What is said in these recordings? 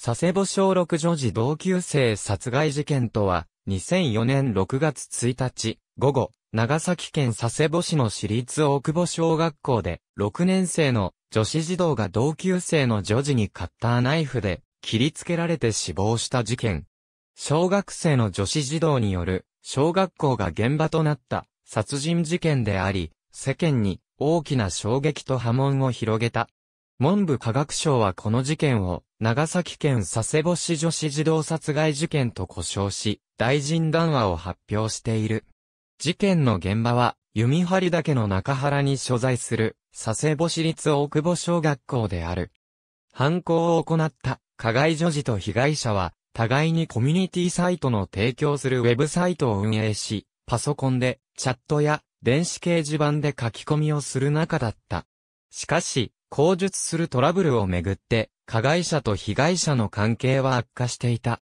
佐世保小六女児同級生殺害事件とは、2004年6月1日、午後、長崎県佐世保市の私立大久保小学校で、6年生の女子児童が同級生の女児にカッターナイフで切りつけられて死亡した事件。小学生の女子児童による小学校が現場となった殺人事件であり、世間に大きな衝撃と波紋を広げた。文部科学省はこの事件を長崎県佐世保市女子児童殺害事件と呼称し、大臣談話を発表している。事件の現場は、弓張岳の中原に所在する、佐世保市立大久保小学校である。犯行を行った加害女児と被害者は、互いにコミュニティサイトの提供するウェブサイトを運営し、パソコンでチャットや電子掲示板で書き込みをする中だった。しかし、口述するトラブルをめぐって、加害者と被害者の関係は悪化していた。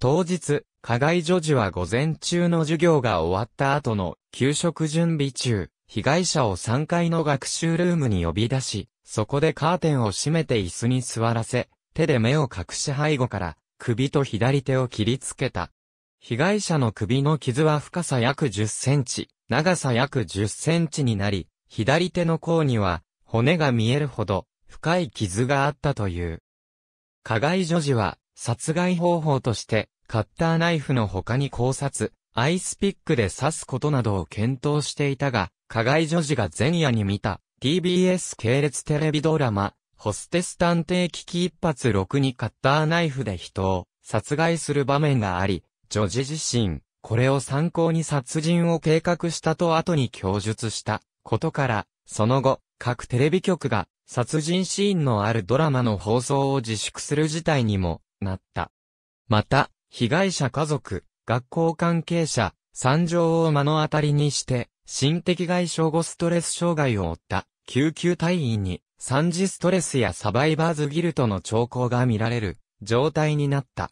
当日、加害女児は午前中の授業が終わった後の給食準備中、被害者を3階の学習ルームに呼び出し、そこでカーテンを閉めて椅子に座らせ、手で目を隠し背後から首と左手を切りつけた。被害者の首の傷は深さ約10センチ、長さ約10センチになり、左手の甲には骨が見えるほど深い傷があったという。加害女児は殺害方法としてカッターナイフの他に考察、アイスピックで刺すことなどを検討していたが、加害女児が前夜に見た TBS 系列テレビドラマ、ホステス探偵危機一発6にカッターナイフで人を殺害する場面があり、女児自身、これを参考に殺人を計画したと後に供述したことから、その後、各テレビ局が殺人シーンのあるドラマの放送を自粛する事態にもなった。また、被害者家族、学校関係者、惨状を目の当たりにして、心的外傷後ストレス障害を負った救急隊員に三次ストレスやサバイバーズギルトの兆候が見られる状態になった。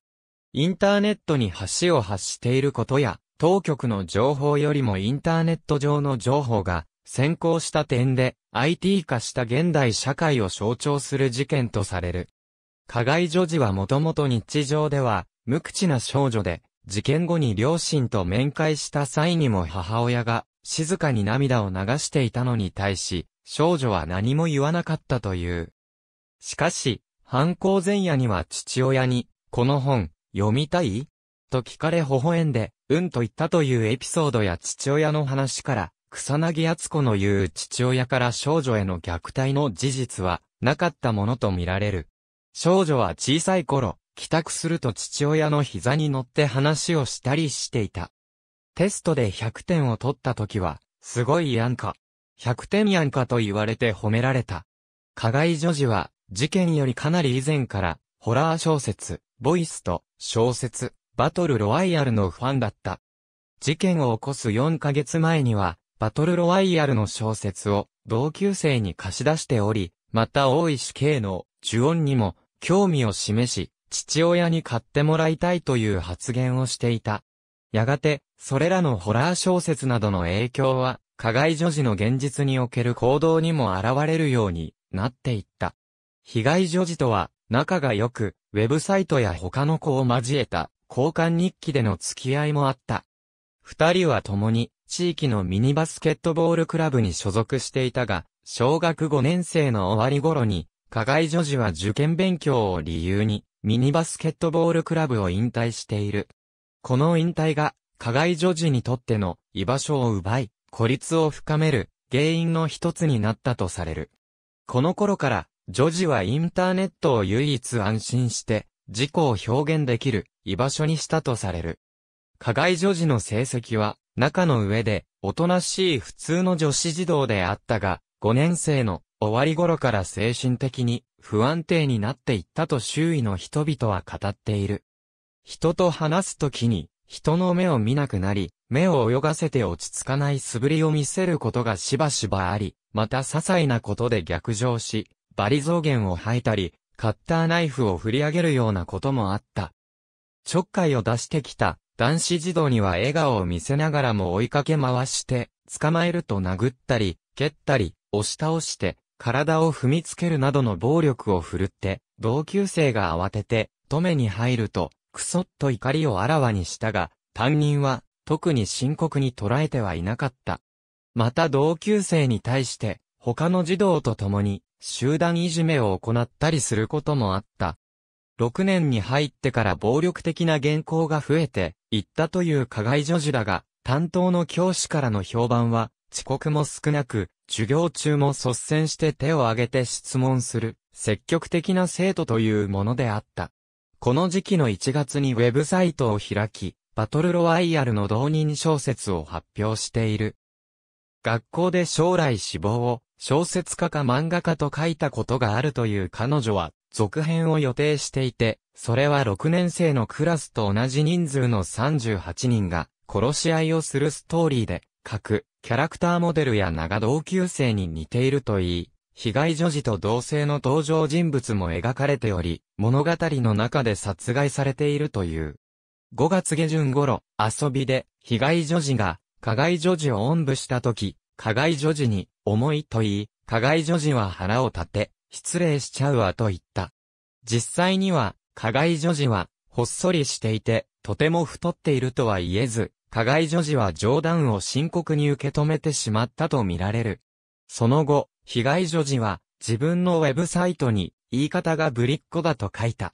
インターネットに橋を発していることや、当局の情報よりもインターネット上の情報が先行した点で IT 化した現代社会を象徴する事件とされる。加害女児はもともと日常では無口な少女で、事件後に両親と面会した際にも母親が静かに涙を流していたのに対し、少女は何も言わなかったという。しかし、犯行前夜には父親に、この本、読みたいと聞かれ微笑んで、うんと言ったというエピソードや父親の話から、草薙敦子の言う父親から少女への虐待の事実はなかったものとみられる。少女は小さい頃、帰宅すると父親の膝に乗って話をしたりしていた。テストで100点を取った時は、すごいやんか。100点やんかと言われて褒められた。加害女児は、事件よりかなり以前から、ホラー小説、ボイスと、小説、バトルロワイヤルのファンだった。事件を起こす4ヶ月前には、バトルロワイヤルの小説を同級生に貸し出しており、また大石慶の呪音にも興味を示し、父親に買ってもらいたいという発言をしていた。やがて、それらのホラー小説などの影響は、加害女児の現実における行動にも現れるようになっていった。被害女児とは、仲が良く、ウェブサイトや他の子を交えた交換日記での付き合いもあった。二人は共に地域のミニバスケットボールクラブに所属していたが、小学5年生の終わり頃に、加害女児は受験勉強を理由に、ミニバスケットボールクラブを引退している。この引退が、加害女児にとっての居場所を奪い、孤立を深める原因の一つになったとされる。この頃から、女児はインターネットを唯一安心して、自己を表現できる居場所にしたとされる。加害女児の成績は、中の上で、おとなしい普通の女子児童であったが、5年生の終わり頃から精神的に不安定になっていったと周囲の人々は語っている。人と話すときに、人の目を見なくなり、目を泳がせて落ち着かない素振りを見せることがしばしばあり、また些細なことで逆上し、バリ増減を吐いたり、カッターナイフを振り上げるようなこともあった。ちょっかいを出してきた男子児童には笑顔を見せながらも追いかけ回して、捕まえると殴ったり、蹴ったり、押し倒して、体を踏みつけるなどの暴力を振るって、同級生が慌てて、止めに入ると、くそっと怒りをあらわにしたが、担任は、特に深刻に捉えてはいなかった。また同級生に対して、他の児童と共に、集団いじめを行ったりすることもあった。6年に入ってから暴力的な原稿が増えていったという加害女児だが、担当の教師からの評判は、遅刻も少なく、授業中も率先して手を挙げて質問する、積極的な生徒というものであった。この時期の1月にウェブサイトを開き、バトルロワイヤルの同人小説を発表している。学校で将来志望を小説家か漫画家と書いたことがあるという彼女は続編を予定していて、それは6年生のクラスと同じ人数の38人が殺し合いをするストーリーで、各キャラクターモデルや名が同級生に似ているといい、被害女児と同性の登場人物も描かれており、物語の中で殺害されているという。5月下旬頃、遊びで、被害女児が、加害女児をおんぶした時、加害女児に、重いと言い、加害女児は腹を立て、失礼しちゃうわと言った。実際には、加害女児は、ほっそりしていて、とても太っているとは言えず、加害女児は冗談を深刻に受け止めてしまったとみられる。その後、被害女児は、自分のウェブサイトに、言い方がぶりっ子だと書いた。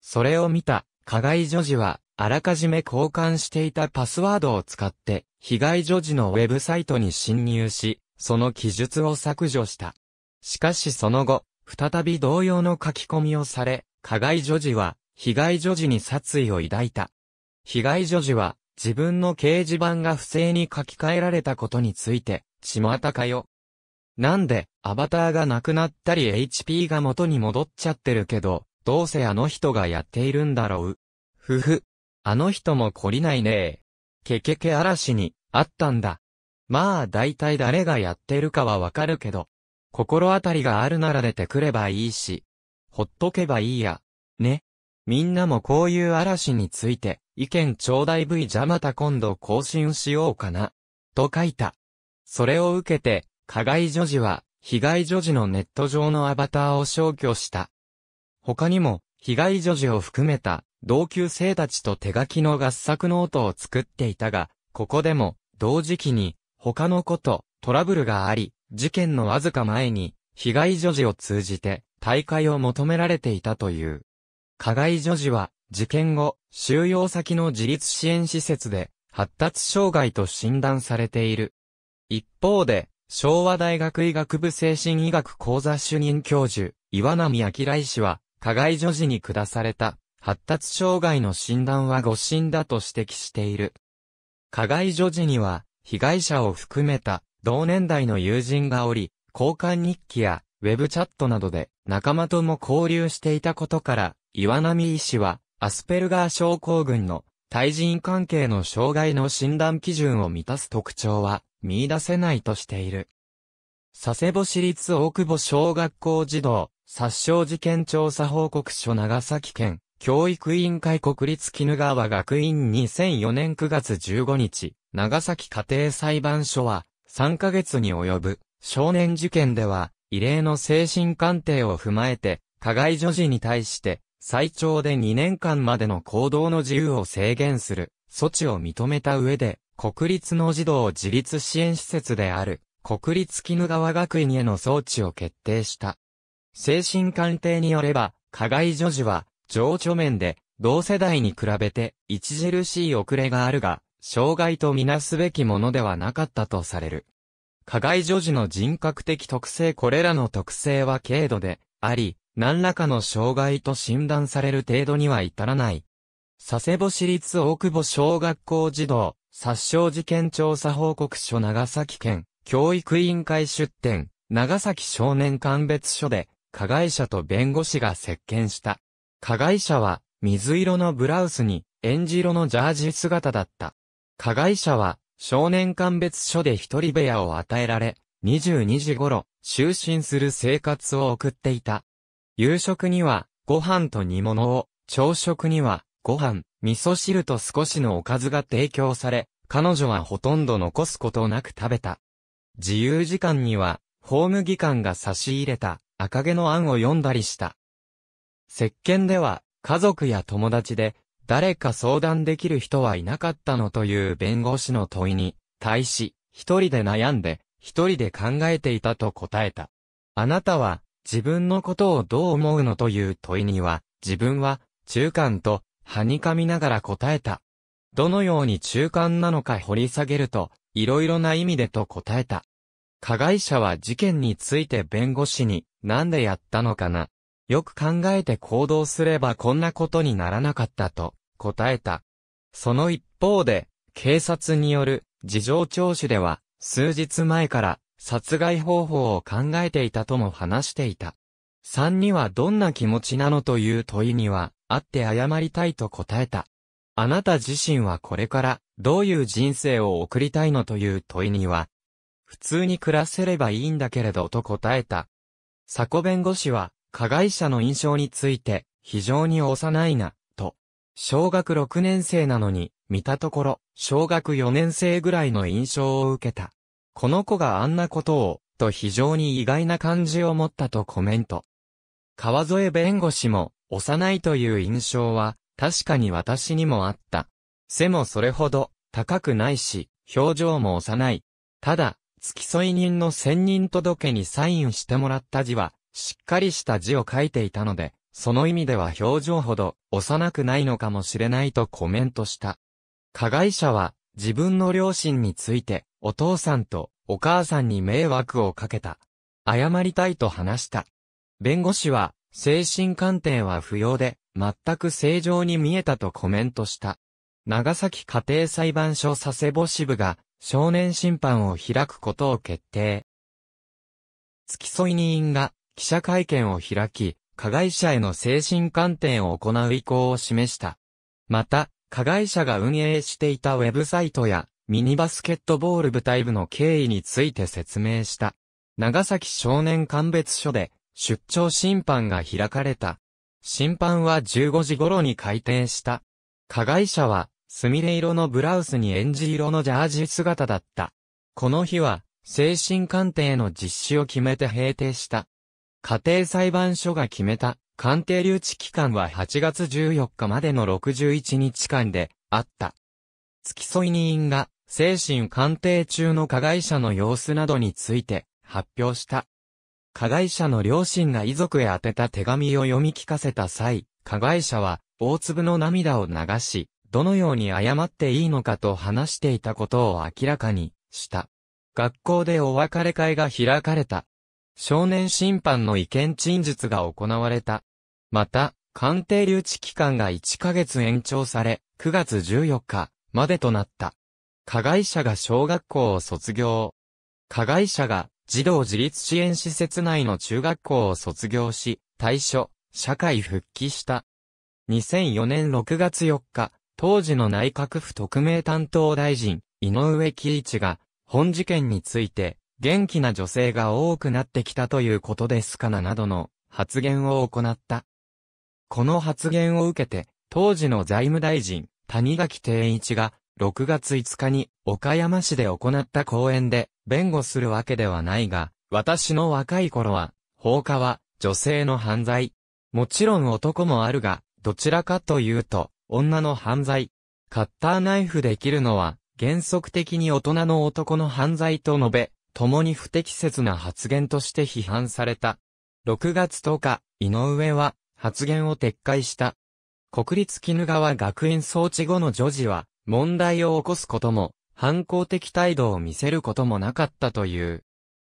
それを見た、加害女児は、あらかじめ交換していたパスワードを使って、被害女児のウェブサイトに侵入し、その記述を削除した。しかしその後、再び同様の書き込みをされ、加害女児は、被害女児に殺意を抱いた。被害女児は、自分の掲示板が不正に書き換えられたことについて、巷かよ。なんで、アバターがなくなったり HP が元に戻っちゃってるけど、どうせあの人がやっているんだろう。ふふ。あの人も懲りないねけけけ嵐に、あったんだ。まあ大体誰がやってるかはわかるけど。心当たりがあるなら出てくればいいし、ほっとけばいいや。ね。みんなもこういう嵐について、意見ちょうだい V じゃまた今度更新しようかな。と書いた。それを受けて、加害女児は、被害女児のネット上のアバターを消去した。他にも、被害女児を含めた、同級生たちと手書きの合作ノートを作っていたが、ここでも、同時期に、他の子とトラブルがあり、事件のわずか前に、被害女児を通じて、大会を求められていたという。加害女児は、事件後、収容先の自立支援施設で、発達障害と診断されている。一方で、昭和大学医学部精神医学講座主任教授、岩波明来氏は、加害女児に下された、発達障害の診断は誤診だと指摘している。加害女児には、被害者を含めた同年代の友人がおり、交換日記やウェブチャットなどで仲間とも交流していたことから、岩波医師はアスペルガー症候群の対人関係の障害の診断基準を満たす特徴は見出せないとしている。佐世保市立大久保小学校児童殺傷事件調査報告書長崎県教育委員会国立絹川学院2004年9月15日長崎家庭裁判所は3ヶ月に及ぶ少年事件では、異例の精神鑑定を踏まえて、加害女児に対して、最長で2年間までの行動の自由を制限する措置を認めた上で、国立の児童自立支援施設である国立絹川学院への装置を決定した。精神鑑定によれば、加害女児は情緒面で同世代に比べて著しい遅れがあるが、障害とみなすべきものではなかったとされる。加害女児の人格的特性これらの特性は軽度であり、何らかの障害と診断される程度には至らない。佐世保市立大久保小学校児童、殺傷事件調査報告書長崎県、教育委員会出展、長崎少年鑑別所で、加害者と弁護士が接見した。加害者は、水色のブラウスに、エンジ色のジャージ姿だった。加害者は、少年鑑別所で一人部屋を与えられ、22時頃、就寝する生活を送っていた。夕食には、ご飯と煮物を、朝食には、ご飯、味噌汁と少しのおかずが提供され、彼女はほとんど残すことなく食べた。自由時間には、法務機官が差し入れた赤毛の案を読んだりした。石鹸では、家族や友達で誰か相談できる人はいなかったのという弁護士の問いに、対し、一人で悩んで、一人で考えていたと答えた。あなたは、自分のことをどう思うのという問いには、自分は、中間と、はにかみながら答えた。どのように中間なのか掘り下げると、いろいろな意味でと答えた。加害者は事件について弁護士に、なんでやったのかな。よく考えて行動すればこんなことにならなかったと、答えた。その一方で、警察による事情聴取では、数日前から殺害方法を考えていたとも話していた。3にはどんな気持ちなのという問いには、会って謝りたいと答えた。あなた自身はこれからどういう人生を送りたいのという問いには、普通に暮らせればいいんだけれどと答えた。佐古弁護士は、加害者の印象について、非常に幼いな、小学6年生なのに、見たところ、小学4年生ぐらいの印象を受けた。この子があんなことを、と非常に意外な感じを持ったとコメント。川添弁護士も、幼いという印象は、確かに私にもあった。背もそれほど、高くないし、表情も幼い。ただ、付き添い人の専任届にサインしてもらった字は、しっかりした字を書いていたので、その意味では表情ほど幼くないのかもしれないとコメントした。加害者は自分の両親についてお父さんとお母さんに迷惑をかけた。謝りたいと話した。弁護士は精神鑑定は不要で全く正常に見えたとコメントした。長崎家庭裁判所佐世保支部が少年審判を開くことを決定。付き添い人員が記者会見を開き、加害者への精神鑑定を行う意向を示した。また、加害者が運営していたウェブサイトや、ミニバスケットボール部隊部の経緯について説明した。長崎少年鑑別所で、出張審判が開かれた。審判は15時頃に開廷した。加害者は、すみれ色のブラウスにエンジ色のジャージ姿だった。この日は、精神鑑定の実施を決めて閉廷した。家庭裁判所が決めた鑑定留置期間は8月14日までの61日間であった。付き添い人が精神鑑定中の加害者の様子などについて発表した。加害者の両親が遺族へ宛てた手紙を読み聞かせた際、加害者は大粒の涙を流し、どのように謝っていいのかと話していたことを明らかにした。学校でお別れ会が開かれた。少年審判の意見陳述が行われた。また、鑑定留置期間が1ヶ月延長され、9月14日までとなった。加害者が小学校を卒業。加害者が児童自立支援施設内の中学校を卒業し、退所、社会復帰した。2004年6月4日、当時の内閣府特命担当大臣、井上貴一が、本事件について、元気な女性が多くなってきたということですかななどの発言を行った。この発言を受けて、当時の財務大臣、谷垣定一が、6月5日に岡山市で行った講演で、弁護するわけではないが、私の若い頃は、放火は女性の犯罪。もちろん男もあるが、どちらかというと、女の犯罪。カッターナイフできるのは、原則的に大人の男の犯罪と述べ、共に不適切な発言として批判された。6月10日、井上は発言を撤回した。国立鬼怒川学院装置後の女児は、問題を起こすことも、反抗的態度を見せることもなかったという。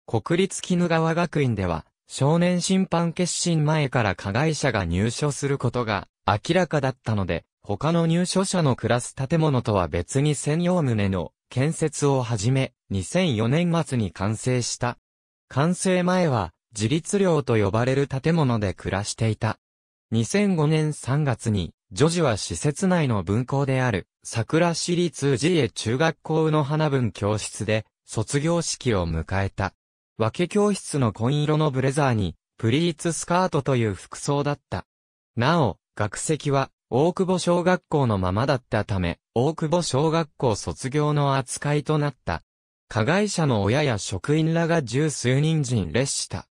国立鬼怒川学院では、少年審判決心前から加害者が入所することが明らかだったので、他の入所者の暮らす建物とは別に専用棟の建設をはじめ、2004年末に完成した。完成前は、自立寮と呼ばれる建物で暮らしていた。2005年3月に、女児は施設内の分校である、桜市立自衛中学校の花文教室で、卒業式を迎えた。分け教室の紺色のブレザーに、プリーツスカートという服装だった。なお、学籍は、大久保小学校のままだったため、大久保小学校卒業の扱いとなった。加害者の親や職員らが十数人陣列した。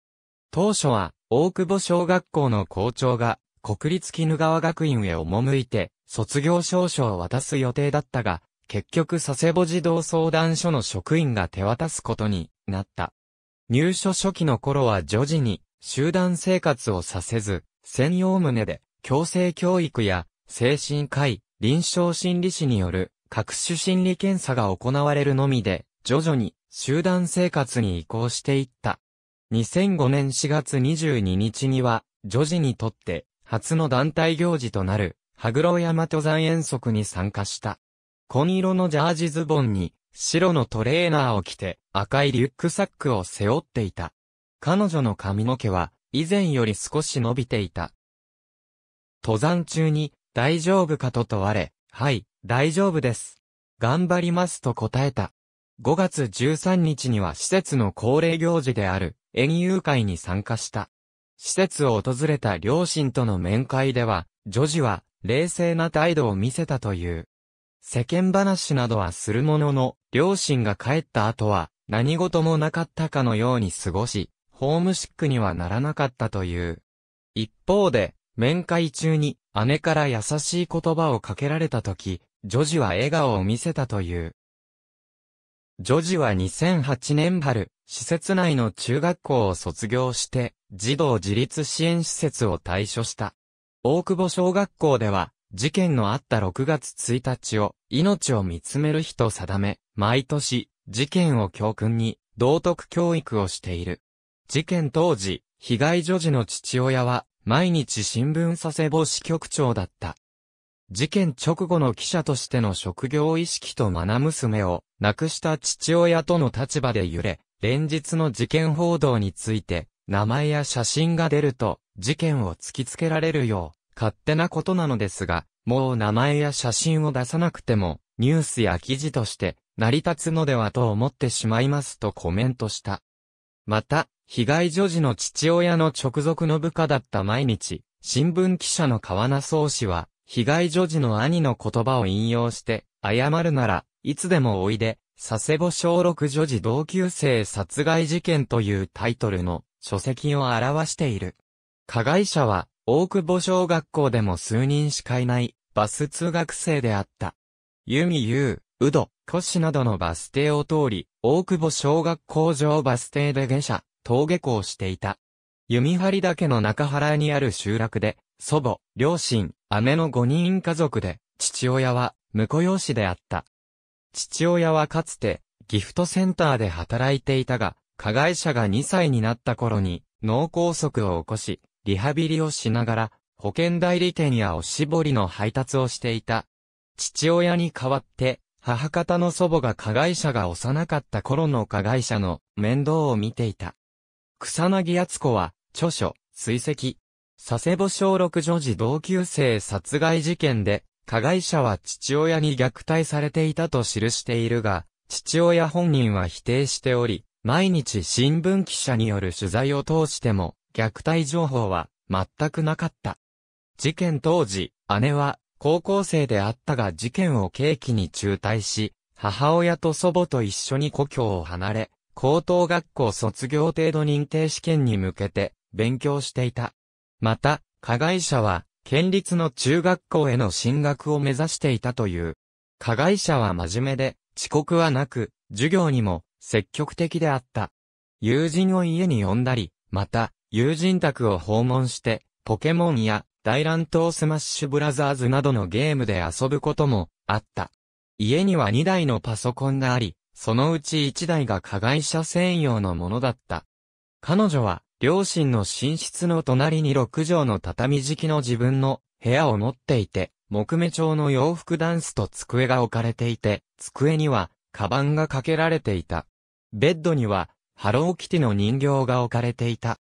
当初は、大久保小学校の校長が、国立絹川学院へ赴いて、卒業証書を渡す予定だったが、結局佐世保児童相談所の職員が手渡すことになった。入所初期の頃は女児に集団生活をさせず、専用旨で強制教育や精神科医、臨床心理士による各種心理検査が行われるのみで、徐々に集団生活に移行していった。2005年4月22日には、女児にとって初の団体行事となる、羽黒山登山遠足に参加した。紺色のジャージズボンに、白のトレーナーを着て、赤いリュックサックを背負っていた。彼女の髪の毛は、以前より少し伸びていた。登山中に、大丈夫かと問われ、はい、大丈夫です。頑張りますと答えた。5月13日には施設の恒例行事である、園遊会に参加した。施設を訪れた両親との面会では、女児は冷静な態度を見せたという。世間話などはするものの、両親が帰った後は何事もなかったかのように過ごし、ホームシックにはならなかったという。一方で、面会中に姉から優しい言葉をかけられた時、女児は笑顔を見せたという。女児は2008年春、施設内の中学校を卒業して、児童自立支援施設を退所した。大久保小学校では、事件のあった6月1日を、命を見つめる日と定め、毎年、事件を教訓に、道徳教育をしている。事件当時、被害女児の父親は、毎日新聞佐世保支局長だった。事件直後の記者としての職業意識とナ娘を亡くした父親との立場で揺れ、連日の事件報道について、名前や写真が出ると、事件を突きつけられるよう、勝手なことなのですが、もう名前や写真を出さなくても、ニュースや記事として、成り立つのではと思ってしまいますとコメントした。また、被害女児の父親の直属の部下だった毎日、新聞記者の川名総氏は、被害女児の兄の言葉を引用して、謝るなら、いつでもおいで、佐世保小6女児同級生殺害事件というタイトルの書籍を表している。加害者は、大久保小学校でも数人しかいない、バス通学生であった。弓優、うど、古市などのバス停を通り、大久保小学校上バス停で下車、登下校していた。弓張岳の中原にある集落で、祖母、両親、姉の5人家族で、父親は、婿養子であった。父親はかつて、ギフトセンターで働いていたが、加害者が2歳になった頃に、脳梗塞を起こし、リハビリをしながら、保険代理店やおしぼりの配達をしていた。父親に代わって、母方の祖母が加害者が幼かった頃の加害者の面倒を見ていた。草薙敦子は、著書、追跡、佐世保小6女児同級生殺害事件で、加害者は父親に虐待されていたと記しているが、父親本人は否定しており、毎日新聞記者による取材を通しても、虐待情報は全くなかった。事件当時、姉は高校生であったが事件を契機に中退し、母親と祖母と一緒に故郷を離れ、高等学校卒業程度認定試験に向けて勉強していた。また、加害者は、県立の中学校への進学を目指していたという。加害者は真面目で、遅刻はなく、授業にも積極的であった。友人を家に呼んだり、また、友人宅を訪問して、ポケモンや大乱闘スマッシュブラザーズなどのゲームで遊ぶこともあった。家には2台のパソコンがあり、そのうち1台が加害者専用のものだった。彼女は両親の寝室の隣に6畳の畳敷きの自分の部屋を持っていて、木目調の洋服ダンスと机が置かれていて、机には、カバンがかけられていた。ベッドには、ハローキティの人形が置かれていた。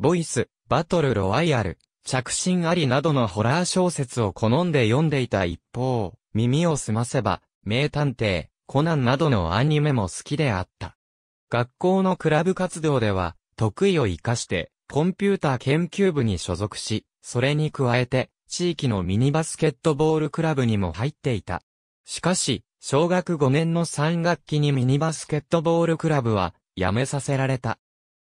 ボイス、バトルロワイヤル、着信ありなどのホラー小説を好んで読んでいた一方、耳を澄ませば、名探偵、コナンなどのアニメも好きであった。学校のクラブ活動では、得意を活かして、コンピューター研究部に所属し、それに加えて、地域のミニバスケットボールクラブにも入っていた。しかし、小学5年の3学期にミニバスケットボールクラブは、辞めさせられた。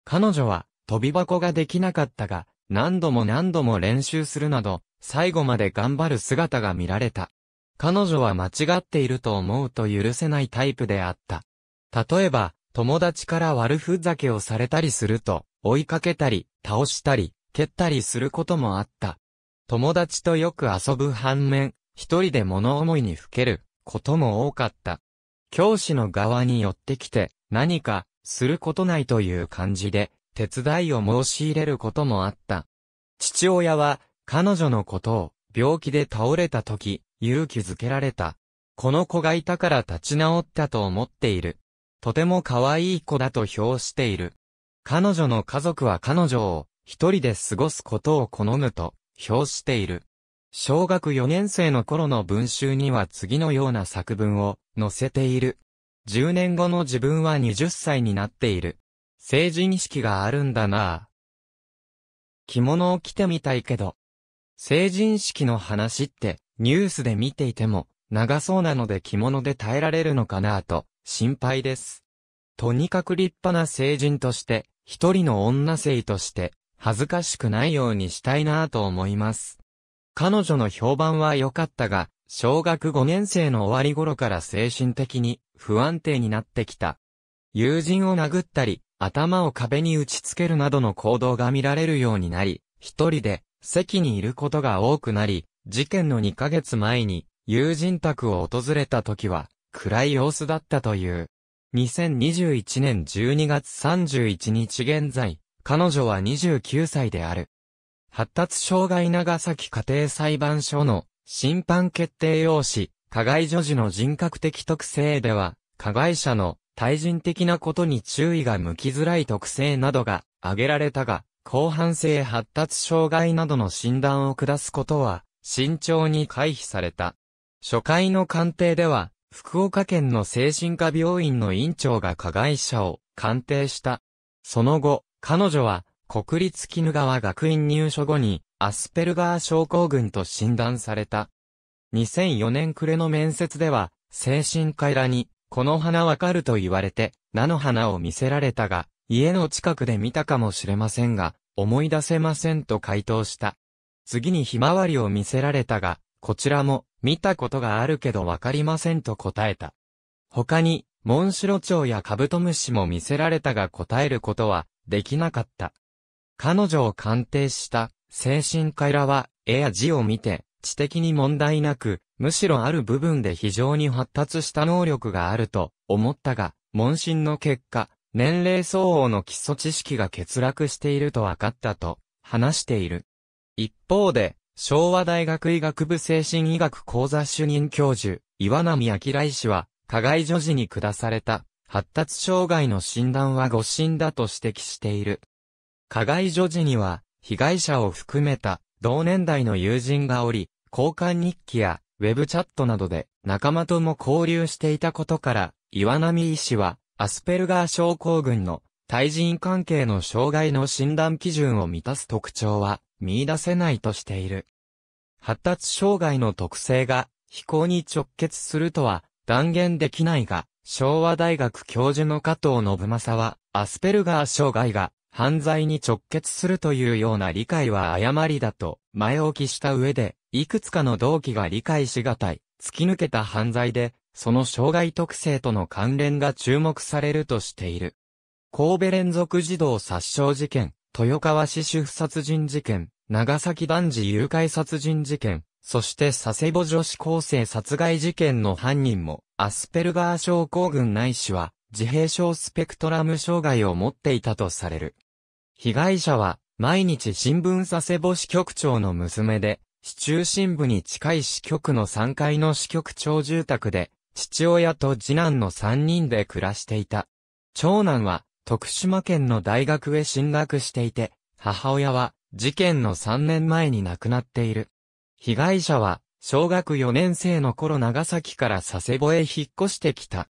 彼女は、飛び箱ができなかったが、何度も何度も練習するなど、最後まで頑張る姿が見られた。彼女は間違っていると思うと許せないタイプであった。例えば、友達から悪ふざけをされたりすると、追いかけたり、倒したり、蹴ったりすることもあった。友達とよく遊ぶ反面、一人で物思いにふけることも多かった。教師の側に寄ってきて、何か、することないという感じで、手伝いを申し入れることもあった。父親は、彼女のことを、病気で倒れた時、勇気づけられた。この子がいたから立ち直ったと思っている。とても可愛い子だと評している。彼女の家族は彼女を一人で過ごすことを好むと評している。小学4年生の頃の文集には次のような作文を載せている。10年後の自分は20歳になっている。成人式があるんだなぁ。着物を着てみたいけど。成人式の話ってニュースで見ていても長そうなので着物で耐えられるのかなぁと心配です。とにかく立派な成人として、一人の女性として、恥ずかしくないようにしたいなぁと思います。彼女の評判は良かったが、小学5年生の終わり頃から精神的に不安定になってきた。友人を殴ったり、頭を壁に打ちつけるなどの行動が見られるようになり、一人で席にいることが多くなり、事件の2ヶ月前に友人宅を訪れた時は、暗い様子だったという。2021年12月31日現在、彼女は29歳である。発達障害長崎家庭裁判所の審判決定用紙、加害女児の人格的特性では、加害者の対人的なことに注意が向きづらい特性などが挙げられたが、広範性発達障害などの診断を下すことは、慎重に回避された。初回の鑑定では、福岡県の精神科病院の院長が加害者を鑑定した。その後、彼女は国立絹川学院入所後にアスペルガー症候群と診断された。2004年暮れの面接では、精神科医らに、この花わかると言われて、菜の花を見せられたが、家の近くで見たかもしれませんが、思い出せませんと回答した。次にひまわりを見せられたが、こちらも見たことがあるけどわかりませんと答えた。他に、モンシロチョウやカブトムシも見せられたが答えることはできなかった。彼女を鑑定した精神科医らは絵や字を見て知的に問題なく、むしろある部分で非常に発達した能力があると思ったが、問診の結果、年齢相応の基礎知識が欠落していると分かったと話している。一方で、昭和大学医学部精神医学講座主任教授、岩波明来氏は、加害女児に下された、発達障害の診断は誤診だと指摘している。加害女児には、被害者を含めた、同年代の友人がおり、交換日記や、ウェブチャットなどで、仲間とも交流していたことから、岩波医師は、アスペルガー症候群の、対人関係の障害の診断基準を満たす特徴は、見出せないとしている。発達障害の特性が飛行に直結するとは断言できないが、昭和大学教授の加藤信正は、アスペルガー障害が犯罪に直結するというような理解は誤りだと前置きした上で、いくつかの動機が理解しがたい、突き抜けた犯罪で、その障害特性との関連が注目されるとしている。神戸連続児童殺傷事件、豊川市主婦殺人事件、長崎男児誘拐殺人事件、そして佐世保女子高生殺害事件の犯人も、アスペルガー症候群内視は、自閉症スペクトラム障害を持っていたとされる。被害者は、毎日新聞佐世保支局長の娘で、市中心部に近い支局の3階の支局長住宅で、父親と次男の3人で暮らしていた。長男は、徳島県の大学へ進学していて、母親は事件の3年前に亡くなっている。被害者は小学4年生の頃長崎から佐世保へ引っ越してきた。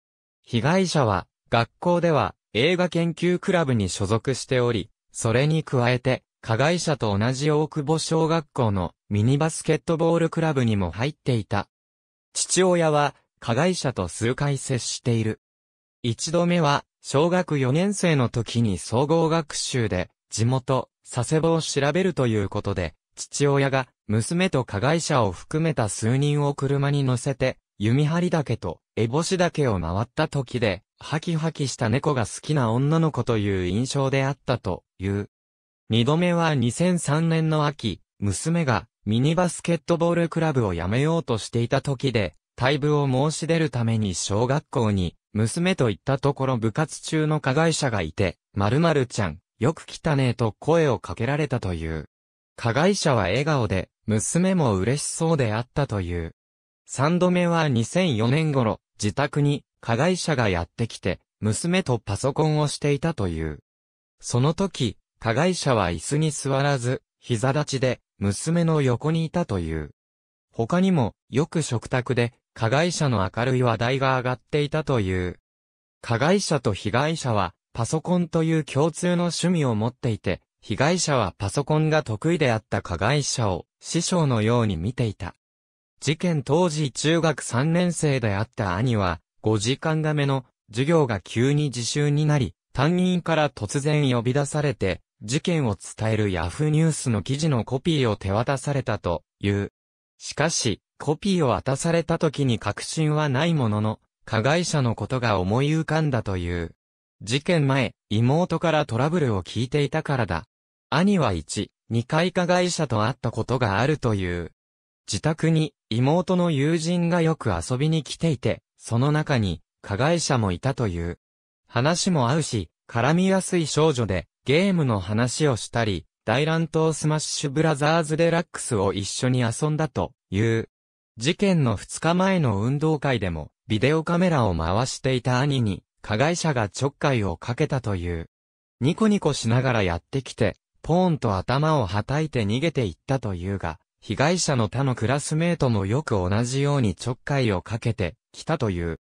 被害者は学校では映画研究クラブに所属しており、それに加えて加害者と同じ大久保小学校のミニバスケットボールクラブにも入っていた。父親は加害者と数回接している。一度目は小学4年生の時に総合学習で、地元、佐世保を調べるということで、父親が、娘と加害者を含めた数人を車に乗せて、弓張岳と、烏帽子岳を回った時で、ハキハキした猫が好きな女の子という印象であったという。二度目は2003年の秋、娘がミニバスケットボールクラブを辞めようとしていた時で、退部を申し出るために小学校に娘と言ったところ部活中の加害者がいて、〇〇ちゃん、よく来たねと声をかけられたという。加害者は笑顔で、娘も嬉しそうであったという。三度目は2004年頃、自宅に加害者がやってきて、娘とパソコンをしていたという。その時、加害者は椅子に座らず、膝立ちで、娘の横にいたという。他にも、よく食卓で、加害者の明るい話題が上がっていたという。加害者と被害者は、パソコンという共通の趣味を持っていて、被害者はパソコンが得意であった加害者を師匠のように見ていた。事件当時中学3年生であった兄は、5時間がめの授業が急に自習になり、担任から突然呼び出されて、事件を伝えるヤフーニュースの記事のコピーを手渡されたという。しかし、コピーを渡された時に確信はないものの、加害者のことが思い浮かんだという。事件前、妹からトラブルを聞いていたからだ。兄は1、2回加害者と会ったことがあるという。自宅に妹の友人がよく遊びに来ていて、その中に加害者もいたという。話も合うし、絡みやすい少女でゲームの話をしたり、大乱闘スマッシュブラザーズデラックスを一緒に遊んだという。事件の2日前の運動会でも、ビデオカメラを回していた兄に、加害者がちょっかいをかけたという。ニコニコしながらやってきて、ポーンと頭をはたいて逃げていったというが、被害者の他のクラスメートもよく同じようにちょっかいをかけてきたという。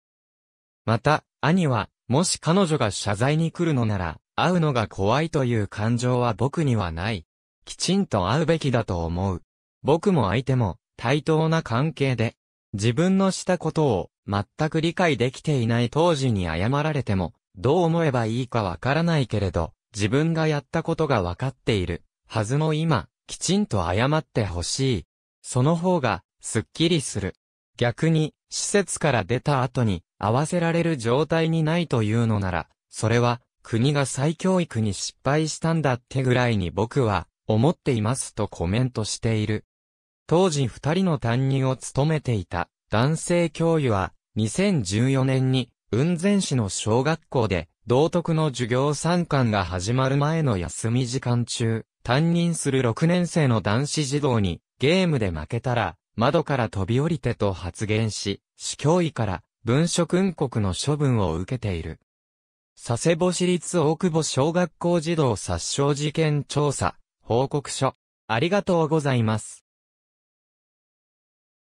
また、兄は、もし彼女が謝罪に来るのなら、会うのが怖いという感情は僕にはない。きちんと会うべきだと思う。僕も相手も対等な関係で、自分のしたことを全く理解できていない当時に謝られても、どう思えばいいかわからないけれど、自分がやったことがわかっているはずも今、きちんと謝ってほしい。その方が、すっきりする。逆に、施設から出た後に、合わせられる状態にないというのなら、それは、国が再教育に失敗したんだってぐらいに僕は思っていますとコメントしている。当時二人の担任を務めていた男性教諭は2014年に雲仙市の小学校で道徳の授業参観が始まる前の休み時間中、担任する6年生の男子児童にゲームで負けたら窓から飛び降りてと発言し、市教委から文書訓告の処分を受けている。佐世保市立大久保小学校児童殺傷事件調査報告書。ありがとうございます。